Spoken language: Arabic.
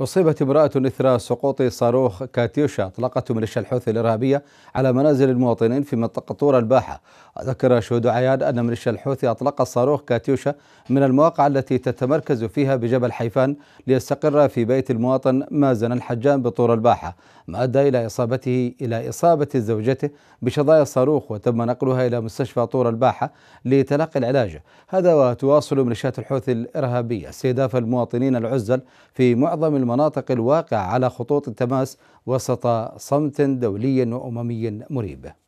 أصيبت امرأة إثر سقوط صاروخ كاتيوشا أطلقته ميليشيا الحوثي الإرهابية على منازل المواطنين في منطقة طور الباحة ذكر شهود عياد أن ميليشيا الحوثي أطلق صاروخ كاتيوشا من المواقع التي تتمركز فيها بجبل حيفان ليستقر في بيت المواطن مازن الحجام بطور الباحة ما أدى إلى إصابته إلى إصابة زوجته بشظايا الصاروخ وتم نقلها إلى مستشفى طور الباحة لتلقي العلاج هذا وتواصل ميليشيات الحوثي الإرهابية استهداف المواطنين العزل في معظم المناطق الواقعة على خطوط التماس وسط صمت دولي وأممي مريب